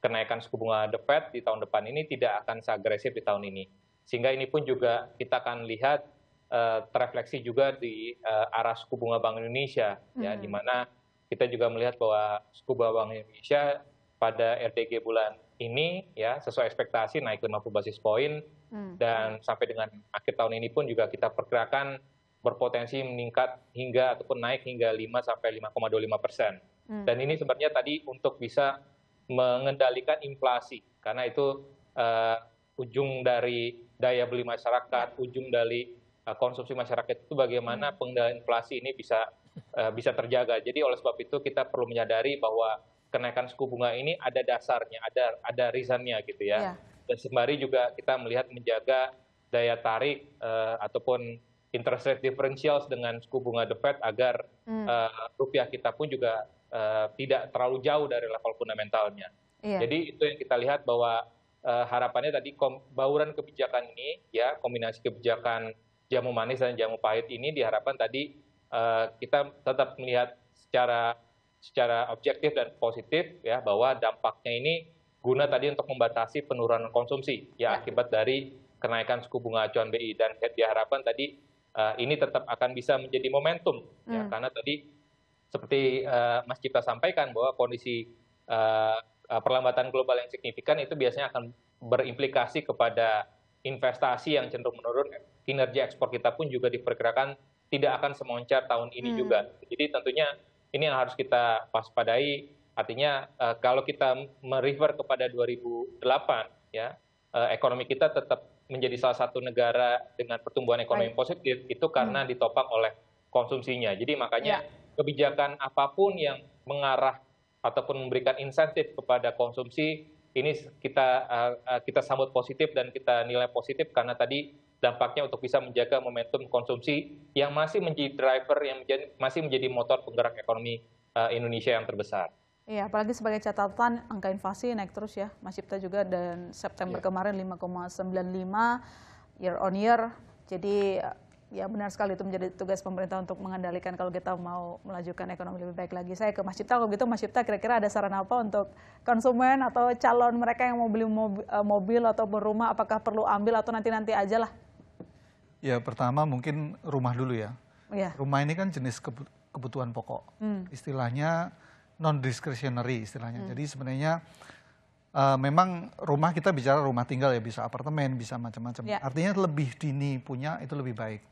kenaikan suku bunga The Fed di tahun depan ini tidak akan seagresif di tahun ini. Sehingga ini pun juga kita akan lihat uh, terefleksi juga di uh, arah suku bunga Bank Indonesia ya, hmm. ya di mana kita juga melihat bahwa suku bunga Bank Indonesia pada Rtg bulan ini ya sesuai ekspektasi naik 50 basis poin hmm. dan sampai dengan akhir tahun ini pun juga kita perkirakan berpotensi meningkat hingga ataupun naik hingga 5 sampai 5,25 persen. Hmm. Dan ini sebenarnya tadi untuk bisa mengendalikan inflasi karena itu uh, ujung dari daya beli masyarakat, ujung dari uh, konsumsi masyarakat itu bagaimana hmm. pengendalian inflasi ini bisa uh, bisa terjaga. Jadi oleh sebab itu kita perlu menyadari bahwa kenaikan suku bunga ini ada dasarnya, ada ada reasonnya gitu ya. Yeah. Dan sembari juga kita melihat menjaga daya tarik uh, ataupun interest rate differentials dengan suku bunga The Fed agar mm. uh, rupiah kita pun juga uh, tidak terlalu jauh dari level fundamentalnya. Yeah. Jadi itu yang kita lihat bahwa uh, harapannya tadi bauran kebijakan ini ya kombinasi kebijakan jamu manis dan jamu pahit ini diharapkan tadi uh, kita tetap melihat secara secara objektif dan positif ya bahwa dampaknya ini guna tadi untuk membatasi penurunan konsumsi ya, ya. akibat dari kenaikan suku bunga acuan BI dan diharapkan tadi uh, ini tetap akan bisa menjadi momentum ya, hmm. ya karena tadi seperti uh, Mas Cipta sampaikan bahwa kondisi uh, perlambatan global yang signifikan itu biasanya akan berimplikasi kepada investasi yang cenderung menurun kinerja ekspor kita pun juga diperkirakan tidak akan semoncar tahun ini hmm. juga jadi tentunya ini yang harus kita waspadai. Artinya uh, kalau kita merefer kepada 2008 ya, uh, ekonomi kita tetap menjadi salah satu negara dengan pertumbuhan ekonomi Baik. positif itu karena hmm. ditopang oleh konsumsinya. Jadi makanya ya. kebijakan apapun yang mengarah ataupun memberikan insentif kepada konsumsi ini kita uh, kita sambut positif dan kita nilai positif karena tadi dampaknya untuk bisa menjaga momentum konsumsi yang masih menjadi driver, yang menjadi, masih menjadi motor penggerak ekonomi uh, Indonesia yang terbesar. Iya, apalagi sebagai catatan angka inflasi naik terus ya, Mas Cipta juga dan September ya. kemarin 5,95 year on year. Jadi ya, ya benar sekali itu menjadi tugas pemerintah untuk mengendalikan kalau kita mau melanjutkan ekonomi lebih baik lagi. Saya ke Mas Cipta, kalau gitu Mas Cipta kira-kira ada saran apa untuk konsumen atau calon mereka yang mau beli eh, mobil, atau berumah, apakah perlu ambil atau nanti-nanti aja lah? Ya pertama mungkin rumah dulu ya. ya. Rumah ini kan jenis kebutuhan pokok. Hmm. Istilahnya non discretionary istilahnya. Hmm. Jadi sebenarnya uh, memang rumah kita bicara rumah tinggal ya bisa apartemen, bisa macam-macam. Ya. Artinya lebih dini punya itu lebih baik.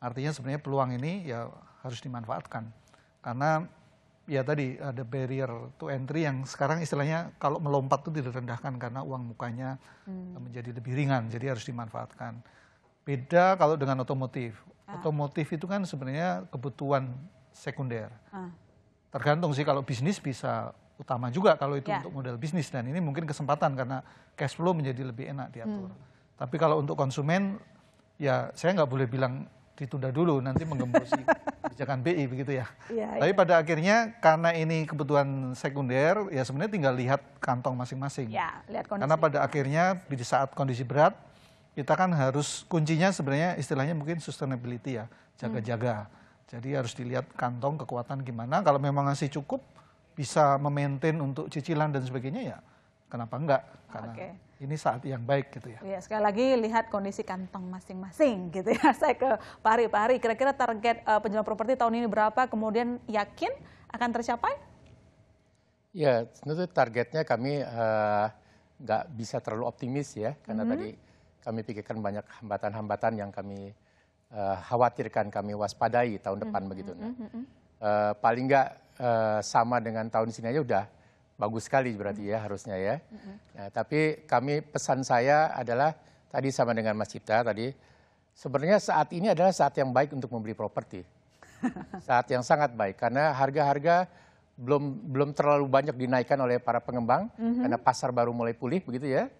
Artinya sebenarnya peluang ini ya harus dimanfaatkan. Karena ya tadi ada barrier to entry yang sekarang istilahnya kalau melompat itu direndahkan karena uang mukanya hmm. menjadi lebih ringan, jadi harus dimanfaatkan. Beda kalau dengan otomotif. Ah. Otomotif itu kan sebenarnya kebutuhan sekunder. Ah. Tergantung sih kalau bisnis bisa utama juga kalau itu ya. untuk model bisnis dan ini mungkin kesempatan karena cash flow menjadi lebih enak diatur. Hmm. Tapi kalau untuk konsumen ya saya nggak boleh bilang ditunda dulu nanti menggembosi kebijakan BI begitu ya. ya Tapi ya. pada akhirnya karena ini kebutuhan sekunder ya sebenarnya tinggal lihat kantong masing-masing. Ya, Karena pada akhirnya di saat kondisi berat kita kan harus kuncinya sebenarnya istilahnya mungkin sustainability ya, jaga-jaga. Hmm. Jadi harus dilihat kantong kekuatan gimana. Kalau memang masih cukup bisa memaintain untuk cicilan dan sebagainya ya, kenapa enggak? Karena okay. ini saat yang baik gitu ya. ya. Sekali lagi lihat kondisi kantong masing-masing gitu ya. Saya ke Pak Ari, Pak Ari kira-kira target uh, eh, penjualan properti tahun ini berapa? Kemudian yakin akan tercapai? Ya, tentu targetnya kami uh, bisa terlalu optimis ya, karena -hmm. tadi kami pikirkan banyak hambatan-hambatan yang kami uh, khawatirkan, kami waspadai tahun depan mm -hmm. begitu. Mm -hmm. uh, paling nggak uh, sama dengan tahun sini aja udah bagus sekali berarti mm -hmm. ya mm-hmm. harusnya ya. Mm -hmm. nah, tapi kami pesan saya adalah tadi sama dengan Mas Cipta tadi sebenarnya saat ini adalah saat yang baik untuk membeli properti. saat yang sangat baik karena harga-harga belum belum terlalu banyak dinaikkan oleh para pengembang mm -hmm. karena pasar baru mulai pulih begitu ya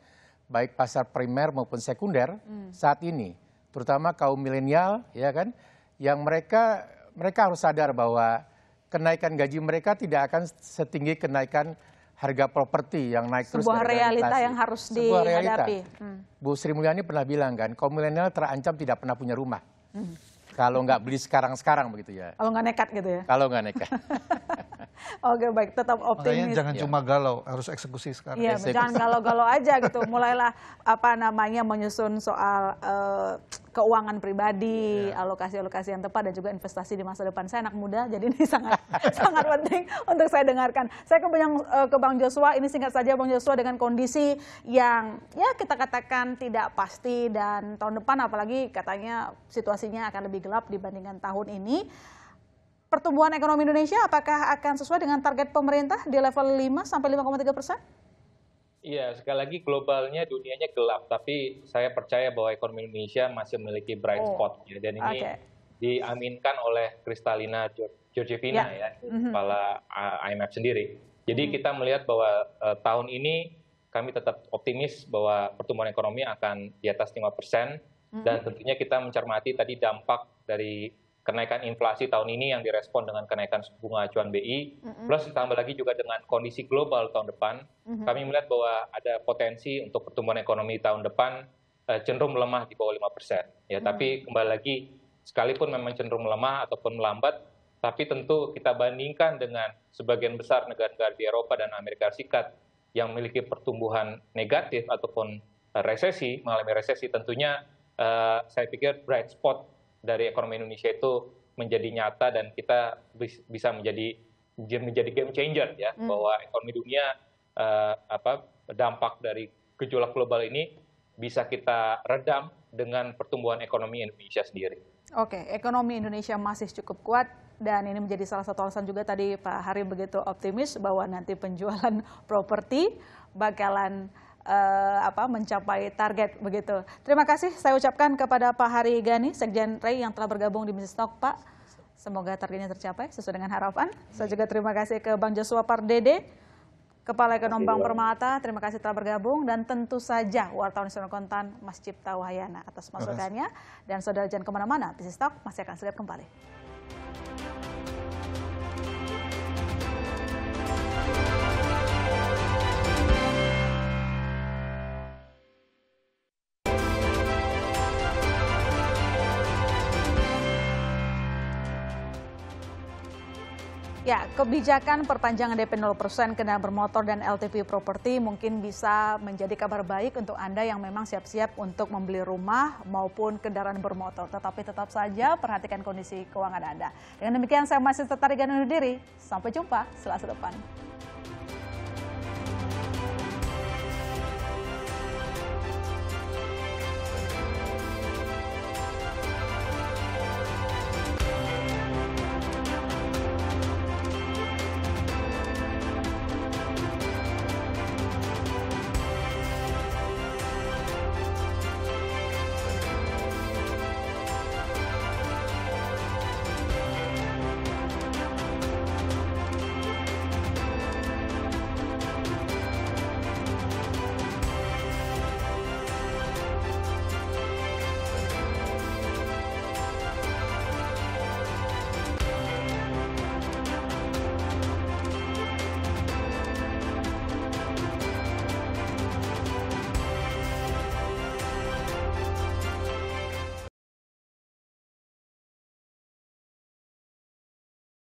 baik pasar primer maupun sekunder hmm. saat ini, terutama kaum milenial ya kan, yang mereka mereka harus sadar bahwa kenaikan gaji mereka tidak akan setinggi kenaikan harga properti yang naik terus. Sebuah realita yang harus Sebuah dihadapi. Hmm. Bu Sri Mulyani pernah bilang kan, kaum milenial terancam tidak pernah punya rumah. Hmm. Kalau nggak beli sekarang-sekarang begitu ya. Kalau nggak nekat gitu ya. Kalau nggak nekat. Oke baik, tetap optimis. Makanya jangan ya. cuma galau, harus eksekusi sekarang. Iya, jangan galau-galau aja gitu. Mulailah apa namanya menyusun soal uh, keuangan pribadi, iya. alokasi-alokasi ya. yang tepat dan juga investasi di masa depan. Saya anak muda, jadi ini sangat sangat penting untuk saya dengarkan. Saya ke Bang, uh, ke Bang Joshua, ini singkat saja Bang Joshua dengan kondisi yang ya kita katakan tidak pasti dan tahun depan apalagi katanya situasinya akan lebih gelap dibandingkan tahun ini pertumbuhan ekonomi Indonesia apakah akan sesuai dengan target pemerintah di level 5 sampai 5,3 persen? Iya, sekali lagi globalnya dunianya gelap, tapi saya percaya bahwa ekonomi Indonesia masih memiliki bright oh. spot ya, dan ini okay. diaminkan oleh Kristalina Georgievina yeah. ya, ya mhm. kepala eh, IMF sendiri. Jadi mm kita melihat bahwa uh, tahun ini kami tetap optimis bahwa pertumbuhan ekonomi akan di atas 5 persen, mm-hmm. dan tentunya kita mencermati tadi dampak dari kenaikan inflasi tahun ini yang direspon dengan kenaikan bunga acuan BI, mm-hmm. plus ditambah lagi juga dengan kondisi global tahun depan, mm-hmm. kami melihat bahwa ada potensi untuk pertumbuhan ekonomi tahun depan uh, cenderung melemah di bawah 5 Ya, mm-hmm. tapi kembali lagi, sekalipun memang cenderung melemah ataupun melambat, tapi tentu kita bandingkan dengan sebagian besar negara-negara di Eropa dan Amerika Serikat yang memiliki pertumbuhan negatif ataupun eh, resesi, mengalami resesi, tentunya uh, saya pikir bright spot dari ekonomi Indonesia itu menjadi nyata dan kita bisa menjadi menjadi game changer ya hmm. bahwa ekonomi dunia uh, apa dampak dari gejolak global ini bisa kita redam dengan pertumbuhan ekonomi Indonesia sendiri. Oke, ekonomi Indonesia masih cukup kuat dan ini menjadi salah satu alasan juga tadi Pak Hari begitu optimis bahwa nanti penjualan properti bakalan uh, apa mencapai target begitu. Terima kasih saya ucapkan kepada Pak Hari Gani, Sekjen Rei yang telah bergabung di Business Talk, Pak. Semoga targetnya tercapai sesuai dengan harapan. Saya juga terima kasih ke Bang Joshua Pardede, Kepala Ekonom Bank Permata, terima kasih telah bergabung dan tentu saja wartawan Nasional Kontan Mas Cipta Wahyana atas masukannya dan saudara jangan kemana-mana, Business Talk masih akan segera kembali. Ya, kebijakan perpanjangan DP 0% kendaraan bermotor dan LTV properti mungkin bisa menjadi kabar baik untuk Anda yang memang siap-siap untuk membeli rumah maupun kendaraan bermotor. Tetapi tetap saja perhatikan kondisi keuangan Anda. Dengan demikian saya masih tertarik undur diri. Sampai jumpa Selasa depan.